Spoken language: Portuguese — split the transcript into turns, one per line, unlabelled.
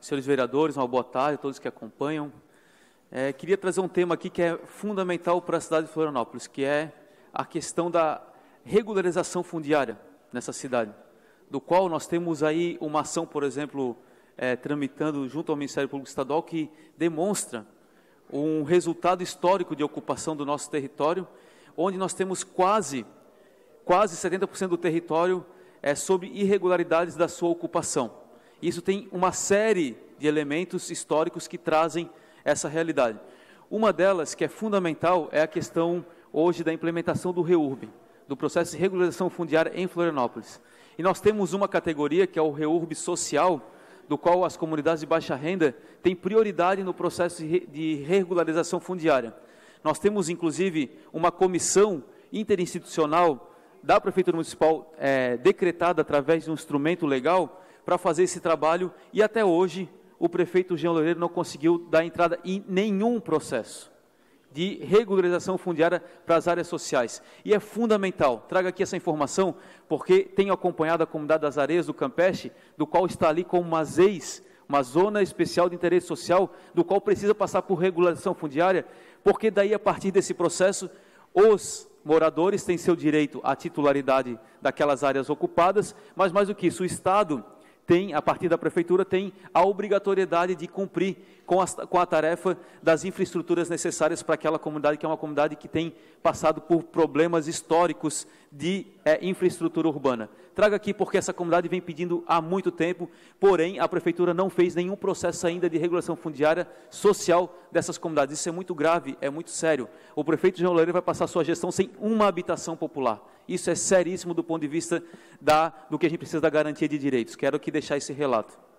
Senhores vereadores, uma boa tarde a todos que acompanham. É, queria trazer um tema aqui que é fundamental para a cidade de Florianópolis, que é a questão da regularização fundiária nessa cidade, do qual nós temos aí uma ação, por exemplo, é, tramitando junto ao Ministério Público Estadual, que demonstra um resultado histórico de ocupação do nosso território, onde nós temos quase, quase 70% do território é, sob irregularidades da sua ocupação. Isso tem uma série de elementos históricos que trazem essa realidade. Uma delas, que é fundamental, é a questão hoje da implementação do REURB, do processo de regularização fundiária em Florianópolis. E nós temos uma categoria que é o REURB social, do qual as comunidades de baixa renda têm prioridade no processo de regularização fundiária. Nós temos, inclusive, uma comissão interinstitucional da Prefeitura Municipal é, decretada através de um instrumento legal para fazer esse trabalho e até hoje o prefeito Jean Loureiro não conseguiu dar entrada em nenhum processo de regularização fundiária para as áreas sociais. E é fundamental, traga aqui essa informação, porque tenho acompanhado a comunidade das areias do Campeche, do qual está ali como uma ZEIS, uma zona especial de interesse social, do qual precisa passar por regularização fundiária, porque daí, a partir desse processo, os moradores têm seu direito à titularidade daquelas áreas ocupadas, mas mais do que isso, o Estado tem, a partir da prefeitura, tem a obrigatoriedade de cumprir com a, com a tarefa das infraestruturas necessárias para aquela comunidade, que é uma comunidade que tem passado por problemas históricos de é, infraestrutura urbana. Traga aqui porque essa comunidade vem pedindo há muito tempo, porém a prefeitura não fez nenhum processo ainda de regulação fundiária social dessas comunidades. Isso é muito grave, é muito sério. O prefeito João Loureiro vai passar sua gestão sem uma habitação popular. Isso é seríssimo do ponto de vista da, do que a gente precisa da garantia de direitos. Quero aqui deixar esse relato.